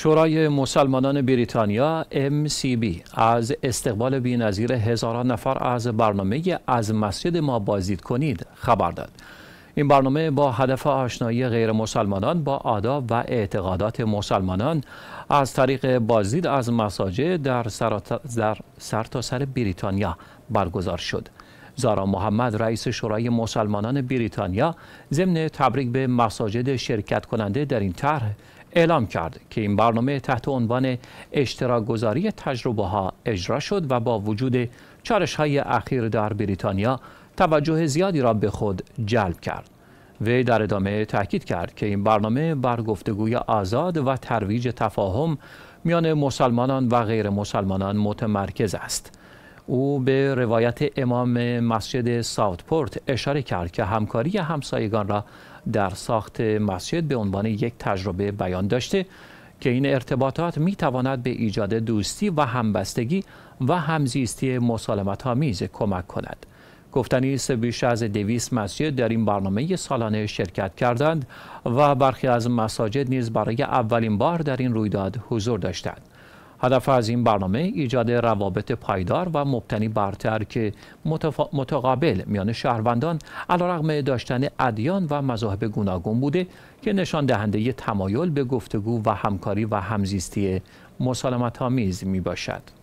شورای مسلمانان بریتانیا MCB از استقبال بینظیر هزاران نفر از برنامه از مسجد ما بازدید کنید خبر داد. این برنامه با هدف آشنایی غیر مسلمانان با آداب و اعتقادات مسلمانان از طریق بازدید از مساجد در سرتاسر سر, تا سر بریتانیا برگزار شد. زارا محمد رئیس شورای مسلمانان بریتانیا ضمن تبریک به مساجد شرکت کننده در این طرح اعلام کرد که این برنامه تحت عنوان اشتراک گذاری تجربه ها اجرا شد و با وجود چارش های اخیر در بریتانیا توجه زیادی را به خود جلب کرد. وی در ادامه تاکید کرد که این برنامه بر گفتگوی آزاد و ترویج تفاهم میان مسلمانان و غیر مسلمانان متمرکز است. او به روایت امام مسجد ساوتپورت اشاره کرد که همکاری همسایگان را در ساخت مسجد به عنوان یک تجربه بیان داشته که این ارتباطات می تواند به ایجاد دوستی و همبستگی و همزیستی مسالمت آمیز کمک کند. گفتنی است بیش از دویست مسجد در این برنامه سالانه شرکت کردند و برخی از مساجد نیز برای اولین بار در این رویداد حضور داشتند. هدف از این برنامه ایجاد روابط پایدار و مبتنی برتر که متقابل میان شهروندان علیرغم داشتن ادیان و مذاهب گوناگون بوده که نشان دهنده تمایل به گفتگو و همکاری و همزیستی مسالمت‌آمیز میباشد می باشد.